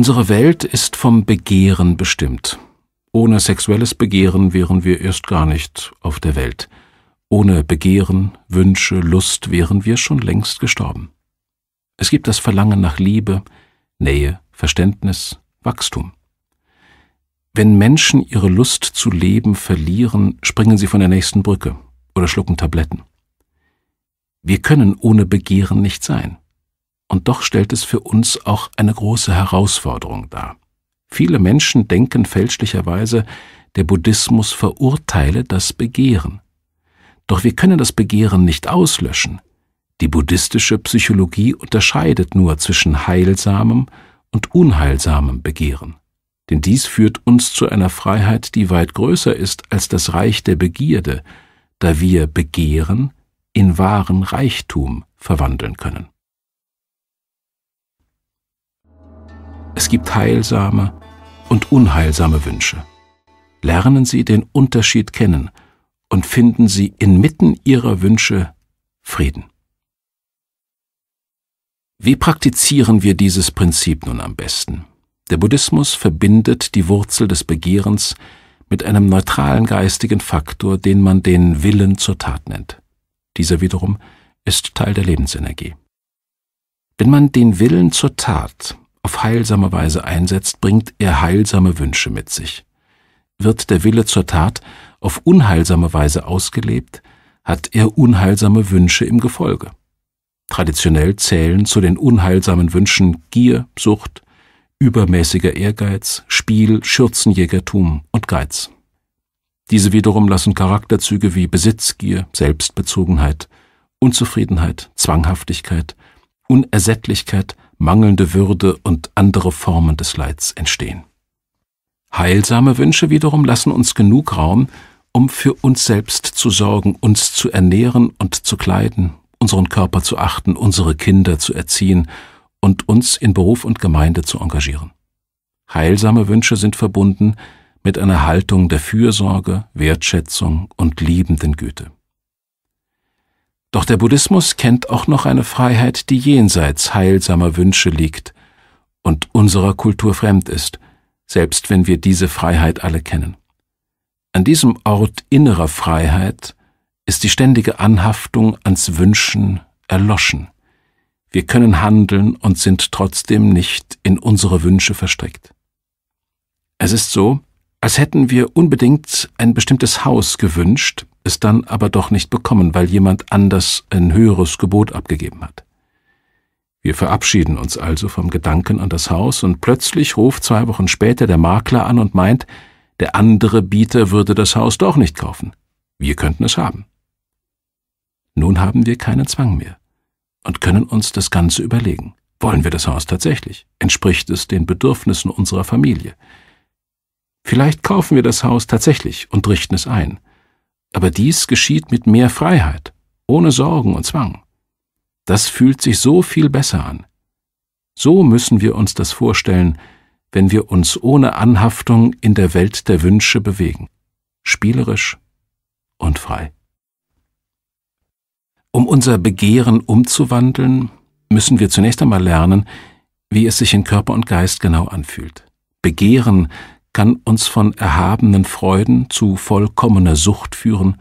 Unsere Welt ist vom Begehren bestimmt. Ohne sexuelles Begehren wären wir erst gar nicht auf der Welt. Ohne Begehren, Wünsche, Lust wären wir schon längst gestorben. Es gibt das Verlangen nach Liebe, Nähe, Verständnis, Wachstum. Wenn Menschen ihre Lust zu leben verlieren, springen sie von der nächsten Brücke oder schlucken Tabletten. Wir können ohne Begehren nicht sein. Und doch stellt es für uns auch eine große Herausforderung dar. Viele Menschen denken fälschlicherweise, der Buddhismus verurteile das Begehren. Doch wir können das Begehren nicht auslöschen. Die buddhistische Psychologie unterscheidet nur zwischen heilsamem und unheilsamem Begehren. Denn dies führt uns zu einer Freiheit, die weit größer ist als das Reich der Begierde, da wir Begehren in wahren Reichtum verwandeln können. gibt heilsame und unheilsame Wünsche. Lernen Sie den Unterschied kennen und finden Sie inmitten Ihrer Wünsche Frieden. Wie praktizieren wir dieses Prinzip nun am besten? Der Buddhismus verbindet die Wurzel des Begehrens mit einem neutralen geistigen Faktor, den man den Willen zur Tat nennt. Dieser wiederum ist Teil der Lebensenergie. Wenn man den Willen zur Tat auf heilsame Weise einsetzt, bringt er heilsame Wünsche mit sich. Wird der Wille zur Tat auf unheilsame Weise ausgelebt, hat er unheilsame Wünsche im Gefolge. Traditionell zählen zu den unheilsamen Wünschen Gier, Sucht, übermäßiger Ehrgeiz, Spiel, Schürzenjägertum und Geiz. Diese wiederum lassen Charakterzüge wie Besitzgier, Selbstbezogenheit, Unzufriedenheit, Zwanghaftigkeit, Unersättlichkeit, mangelnde Würde und andere Formen des Leids entstehen. Heilsame Wünsche wiederum lassen uns genug Raum, um für uns selbst zu sorgen, uns zu ernähren und zu kleiden, unseren Körper zu achten, unsere Kinder zu erziehen und uns in Beruf und Gemeinde zu engagieren. Heilsame Wünsche sind verbunden mit einer Haltung der Fürsorge, Wertschätzung und liebenden Güte. Doch der Buddhismus kennt auch noch eine Freiheit, die jenseits heilsamer Wünsche liegt und unserer Kultur fremd ist, selbst wenn wir diese Freiheit alle kennen. An diesem Ort innerer Freiheit ist die ständige Anhaftung ans Wünschen erloschen. Wir können handeln und sind trotzdem nicht in unsere Wünsche verstrickt. Es ist so, als hätten wir unbedingt ein bestimmtes Haus gewünscht, es dann aber doch nicht bekommen, weil jemand anders ein höheres Gebot abgegeben hat. Wir verabschieden uns also vom Gedanken an das Haus und plötzlich ruft zwei Wochen später der Makler an und meint, der andere Bieter würde das Haus doch nicht kaufen. Wir könnten es haben. Nun haben wir keinen Zwang mehr und können uns das Ganze überlegen. Wollen wir das Haus tatsächlich? Entspricht es den Bedürfnissen unserer Familie? Vielleicht kaufen wir das Haus tatsächlich und richten es ein. Aber dies geschieht mit mehr Freiheit, ohne Sorgen und Zwang. Das fühlt sich so viel besser an. So müssen wir uns das vorstellen, wenn wir uns ohne Anhaftung in der Welt der Wünsche bewegen, spielerisch und frei. Um unser Begehren umzuwandeln, müssen wir zunächst einmal lernen, wie es sich in Körper und Geist genau anfühlt. Begehren kann uns von erhabenen Freuden zu vollkommener Sucht führen,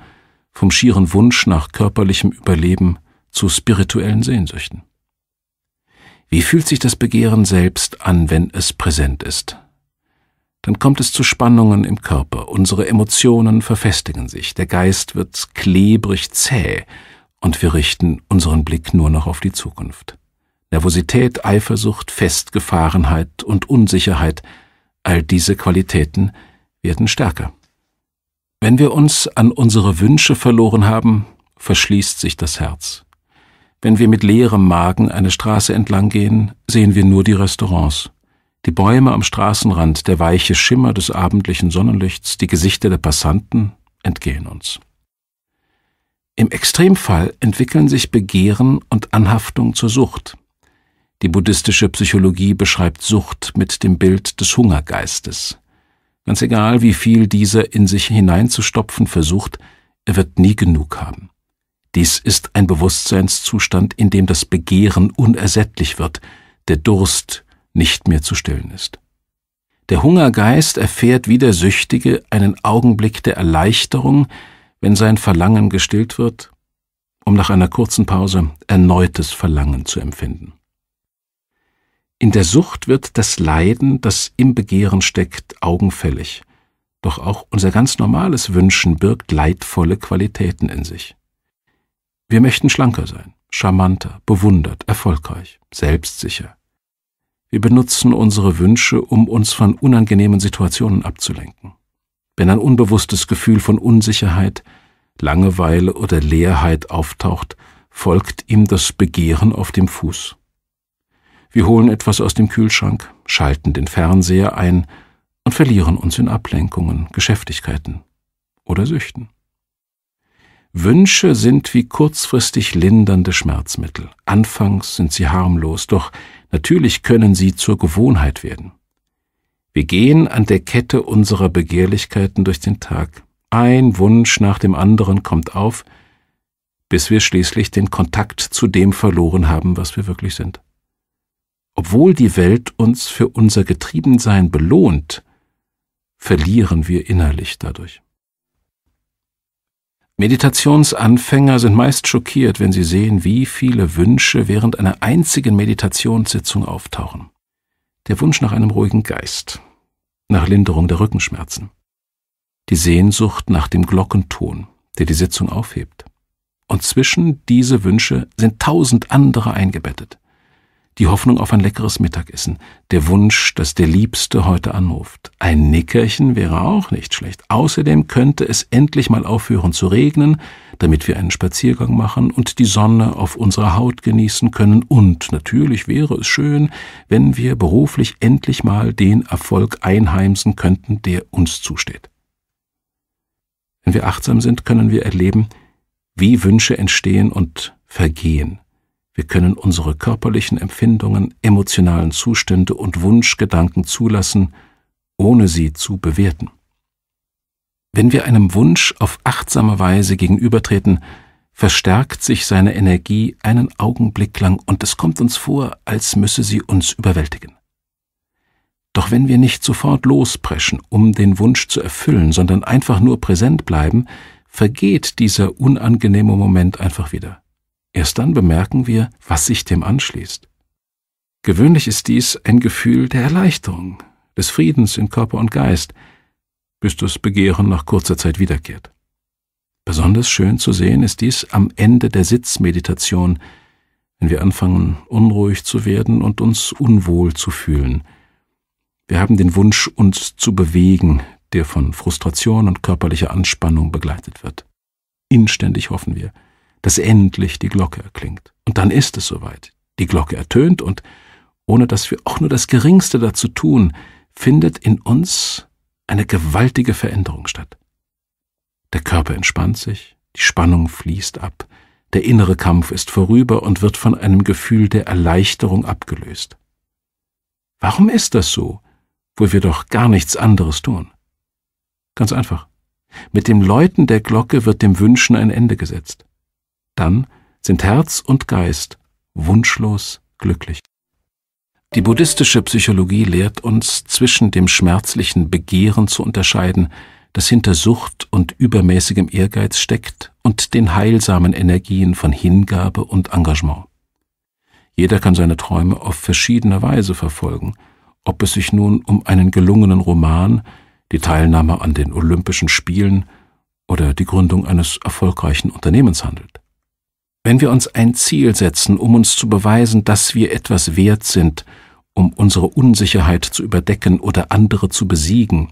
vom schieren Wunsch nach körperlichem Überleben zu spirituellen Sehnsüchten. Wie fühlt sich das Begehren selbst an, wenn es präsent ist? Dann kommt es zu Spannungen im Körper, unsere Emotionen verfestigen sich, der Geist wird klebrig zäh und wir richten unseren Blick nur noch auf die Zukunft. Nervosität, Eifersucht, Festgefahrenheit und Unsicherheit – All diese Qualitäten werden stärker. Wenn wir uns an unsere Wünsche verloren haben, verschließt sich das Herz. Wenn wir mit leerem Magen eine Straße entlang gehen, sehen wir nur die Restaurants. Die Bäume am Straßenrand, der weiche Schimmer des abendlichen Sonnenlichts, die Gesichter der Passanten entgehen uns. Im Extremfall entwickeln sich Begehren und Anhaftung zur Sucht. Die buddhistische Psychologie beschreibt Sucht mit dem Bild des Hungergeistes. Ganz egal, wie viel dieser in sich hineinzustopfen versucht, er wird nie genug haben. Dies ist ein Bewusstseinszustand, in dem das Begehren unersättlich wird, der Durst nicht mehr zu stillen ist. Der Hungergeist erfährt wie der Süchtige einen Augenblick der Erleichterung, wenn sein Verlangen gestillt wird, um nach einer kurzen Pause erneutes Verlangen zu empfinden. In der Sucht wird das Leiden, das im Begehren steckt, augenfällig. Doch auch unser ganz normales Wünschen birgt leidvolle Qualitäten in sich. Wir möchten schlanker sein, charmanter, bewundert, erfolgreich, selbstsicher. Wir benutzen unsere Wünsche, um uns von unangenehmen Situationen abzulenken. Wenn ein unbewusstes Gefühl von Unsicherheit, Langeweile oder Leerheit auftaucht, folgt ihm das Begehren auf dem Fuß. Wir holen etwas aus dem Kühlschrank, schalten den Fernseher ein und verlieren uns in Ablenkungen, Geschäftigkeiten oder Süchten. Wünsche sind wie kurzfristig lindernde Schmerzmittel. Anfangs sind sie harmlos, doch natürlich können sie zur Gewohnheit werden. Wir gehen an der Kette unserer Begehrlichkeiten durch den Tag. Ein Wunsch nach dem anderen kommt auf, bis wir schließlich den Kontakt zu dem verloren haben, was wir wirklich sind. Obwohl die Welt uns für unser Getriebensein belohnt, verlieren wir innerlich dadurch. Meditationsanfänger sind meist schockiert, wenn sie sehen, wie viele Wünsche während einer einzigen Meditationssitzung auftauchen. Der Wunsch nach einem ruhigen Geist, nach Linderung der Rückenschmerzen, die Sehnsucht nach dem Glockenton, der die Sitzung aufhebt. Und zwischen diese Wünsche sind tausend andere eingebettet die Hoffnung auf ein leckeres Mittagessen, der Wunsch, dass der Liebste heute anruft. Ein Nickerchen wäre auch nicht schlecht. Außerdem könnte es endlich mal aufhören zu regnen, damit wir einen Spaziergang machen und die Sonne auf unserer Haut genießen können. Und natürlich wäre es schön, wenn wir beruflich endlich mal den Erfolg einheimsen könnten, der uns zusteht. Wenn wir achtsam sind, können wir erleben, wie Wünsche entstehen und vergehen. Wir können unsere körperlichen Empfindungen, emotionalen Zustände und Wunschgedanken zulassen, ohne sie zu bewerten. Wenn wir einem Wunsch auf achtsame Weise gegenübertreten, verstärkt sich seine Energie einen Augenblick lang und es kommt uns vor, als müsse sie uns überwältigen. Doch wenn wir nicht sofort lospreschen, um den Wunsch zu erfüllen, sondern einfach nur präsent bleiben, vergeht dieser unangenehme Moment einfach wieder. Erst dann bemerken wir, was sich dem anschließt. Gewöhnlich ist dies ein Gefühl der Erleichterung, des Friedens in Körper und Geist, bis das Begehren nach kurzer Zeit wiederkehrt. Besonders schön zu sehen ist dies am Ende der Sitzmeditation, wenn wir anfangen, unruhig zu werden und uns unwohl zu fühlen. Wir haben den Wunsch, uns zu bewegen, der von Frustration und körperlicher Anspannung begleitet wird. Inständig hoffen wir, dass endlich die Glocke erklingt. Und dann ist es soweit. Die Glocke ertönt und, ohne dass wir auch nur das Geringste dazu tun, findet in uns eine gewaltige Veränderung statt. Der Körper entspannt sich, die Spannung fließt ab, der innere Kampf ist vorüber und wird von einem Gefühl der Erleichterung abgelöst. Warum ist das so, wo wir doch gar nichts anderes tun? Ganz einfach. Mit dem Läuten der Glocke wird dem Wünschen ein Ende gesetzt. Dann sind Herz und Geist wunschlos glücklich. Die buddhistische Psychologie lehrt uns, zwischen dem schmerzlichen Begehren zu unterscheiden, das hinter Sucht und übermäßigem Ehrgeiz steckt, und den heilsamen Energien von Hingabe und Engagement. Jeder kann seine Träume auf verschiedene Weise verfolgen, ob es sich nun um einen gelungenen Roman, die Teilnahme an den Olympischen Spielen oder die Gründung eines erfolgreichen Unternehmens handelt. Wenn wir uns ein Ziel setzen, um uns zu beweisen, dass wir etwas wert sind, um unsere Unsicherheit zu überdecken oder andere zu besiegen,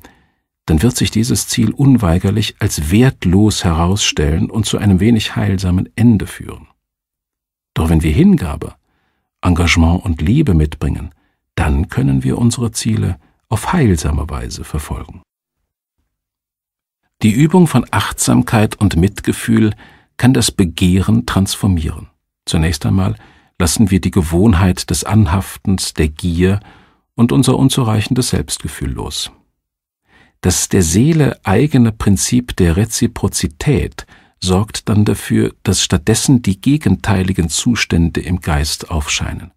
dann wird sich dieses Ziel unweigerlich als wertlos herausstellen und zu einem wenig heilsamen Ende führen. Doch wenn wir Hingabe, Engagement und Liebe mitbringen, dann können wir unsere Ziele auf heilsame Weise verfolgen. Die Übung von Achtsamkeit und Mitgefühl kann das Begehren transformieren. Zunächst einmal lassen wir die Gewohnheit des Anhaftens, der Gier und unser unzureichendes Selbstgefühl los. Das der Seele eigene Prinzip der Reziprozität sorgt dann dafür, dass stattdessen die gegenteiligen Zustände im Geist aufscheinen.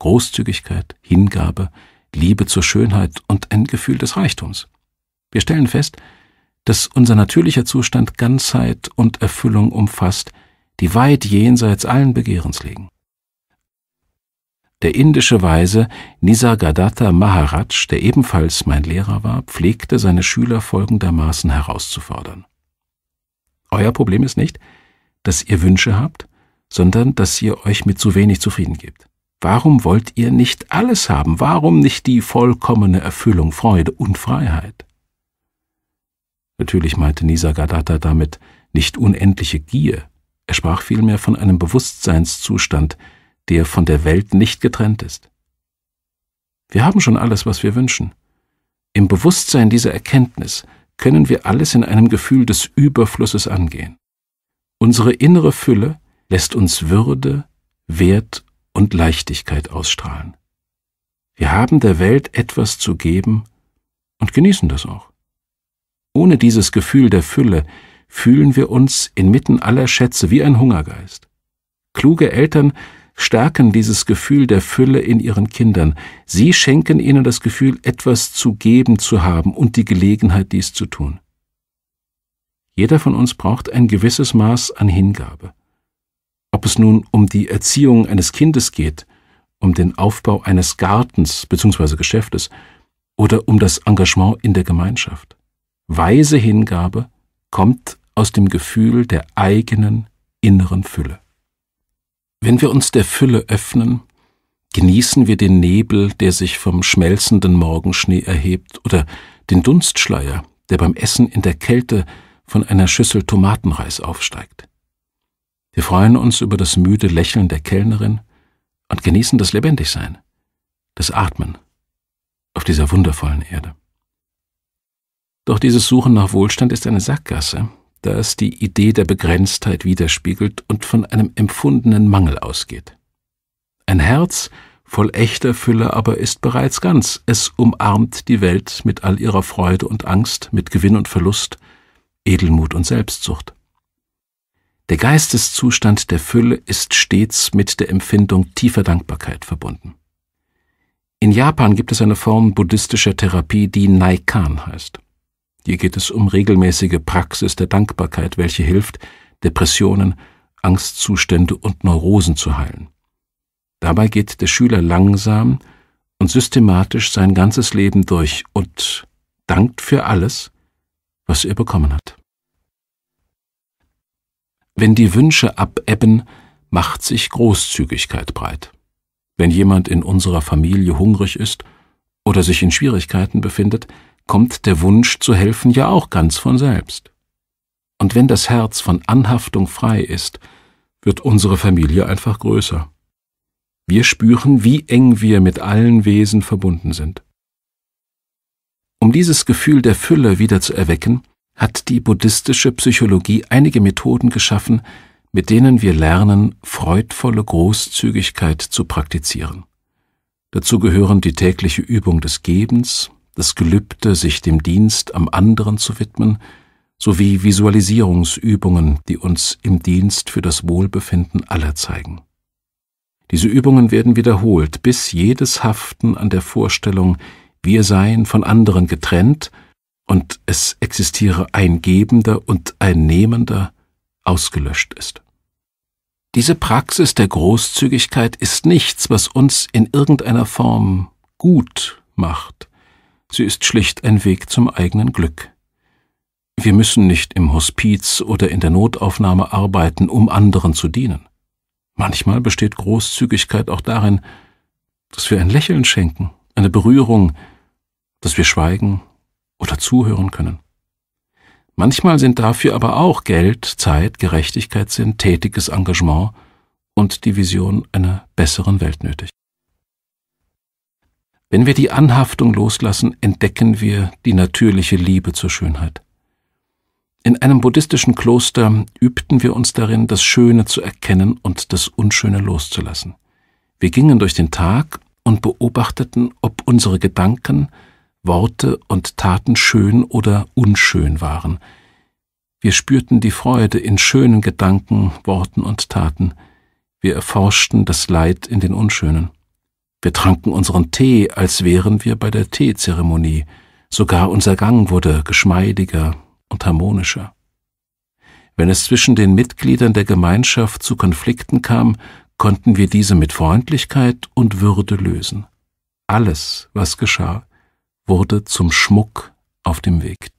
Großzügigkeit, Hingabe, Liebe zur Schönheit und ein Gefühl des Reichtums. Wir stellen fest, dass unser natürlicher Zustand Ganzheit und Erfüllung umfasst, die weit jenseits allen Begehrens liegen. Der indische Weise Nisargadatta Maharaj, der ebenfalls mein Lehrer war, pflegte seine Schüler folgendermaßen herauszufordern. Euer Problem ist nicht, dass ihr Wünsche habt, sondern dass ihr euch mit zu wenig zufrieden gebt. Warum wollt ihr nicht alles haben? Warum nicht die vollkommene Erfüllung, Freude und Freiheit? Natürlich meinte Nisargadatta damit nicht unendliche Gier, er sprach vielmehr von einem Bewusstseinszustand, der von der Welt nicht getrennt ist. Wir haben schon alles, was wir wünschen. Im Bewusstsein dieser Erkenntnis können wir alles in einem Gefühl des Überflusses angehen. Unsere innere Fülle lässt uns Würde, Wert und Leichtigkeit ausstrahlen. Wir haben der Welt etwas zu geben und genießen das auch. Ohne dieses Gefühl der Fülle fühlen wir uns inmitten aller Schätze wie ein Hungergeist. Kluge Eltern stärken dieses Gefühl der Fülle in ihren Kindern. Sie schenken ihnen das Gefühl, etwas zu geben zu haben und die Gelegenheit, dies zu tun. Jeder von uns braucht ein gewisses Maß an Hingabe. Ob es nun um die Erziehung eines Kindes geht, um den Aufbau eines Gartens bzw. Geschäftes oder um das Engagement in der Gemeinschaft. Weise Hingabe kommt aus dem Gefühl der eigenen inneren Fülle. Wenn wir uns der Fülle öffnen, genießen wir den Nebel, der sich vom schmelzenden Morgenschnee erhebt, oder den Dunstschleier, der beim Essen in der Kälte von einer Schüssel Tomatenreis aufsteigt. Wir freuen uns über das müde Lächeln der Kellnerin und genießen das Lebendigsein, das Atmen auf dieser wundervollen Erde. Doch dieses Suchen nach Wohlstand ist eine Sackgasse, da es die Idee der Begrenztheit widerspiegelt und von einem empfundenen Mangel ausgeht. Ein Herz voll echter Fülle aber ist bereits ganz, es umarmt die Welt mit all ihrer Freude und Angst, mit Gewinn und Verlust, Edelmut und Selbstsucht. Der Geisteszustand der Fülle ist stets mit der Empfindung tiefer Dankbarkeit verbunden. In Japan gibt es eine Form buddhistischer Therapie, die Naikan heißt. Hier geht es um regelmäßige Praxis der Dankbarkeit, welche hilft, Depressionen, Angstzustände und Neurosen zu heilen. Dabei geht der Schüler langsam und systematisch sein ganzes Leben durch und dankt für alles, was er bekommen hat. Wenn die Wünsche abebben, macht sich Großzügigkeit breit. Wenn jemand in unserer Familie hungrig ist oder sich in Schwierigkeiten befindet, kommt der Wunsch zu helfen ja auch ganz von selbst. Und wenn das Herz von Anhaftung frei ist, wird unsere Familie einfach größer. Wir spüren, wie eng wir mit allen Wesen verbunden sind. Um dieses Gefühl der Fülle wieder zu erwecken, hat die buddhistische Psychologie einige Methoden geschaffen, mit denen wir lernen, freudvolle Großzügigkeit zu praktizieren. Dazu gehören die tägliche Übung des Gebens, das Gelübde, sich dem Dienst am anderen zu widmen, sowie Visualisierungsübungen, die uns im Dienst für das Wohlbefinden aller zeigen. Diese Übungen werden wiederholt, bis jedes Haften an der Vorstellung, wir seien von anderen getrennt und es existiere ein Gebender und ein Nehmender, ausgelöscht ist. Diese Praxis der Großzügigkeit ist nichts, was uns in irgendeiner Form gut macht sie ist schlicht ein Weg zum eigenen Glück. Wir müssen nicht im Hospiz oder in der Notaufnahme arbeiten, um anderen zu dienen. Manchmal besteht Großzügigkeit auch darin, dass wir ein Lächeln schenken, eine Berührung, dass wir schweigen oder zuhören können. Manchmal sind dafür aber auch Geld, Zeit, Gerechtigkeitssinn, tätiges Engagement und die Vision einer besseren Welt nötig. Wenn wir die Anhaftung loslassen, entdecken wir die natürliche Liebe zur Schönheit. In einem buddhistischen Kloster übten wir uns darin, das Schöne zu erkennen und das Unschöne loszulassen. Wir gingen durch den Tag und beobachteten, ob unsere Gedanken, Worte und Taten schön oder unschön waren. Wir spürten die Freude in schönen Gedanken, Worten und Taten. Wir erforschten das Leid in den Unschönen. Wir tranken unseren Tee, als wären wir bei der Teezeremonie. Sogar unser Gang wurde geschmeidiger und harmonischer. Wenn es zwischen den Mitgliedern der Gemeinschaft zu Konflikten kam, konnten wir diese mit Freundlichkeit und Würde lösen. Alles, was geschah, wurde zum Schmuck auf dem Weg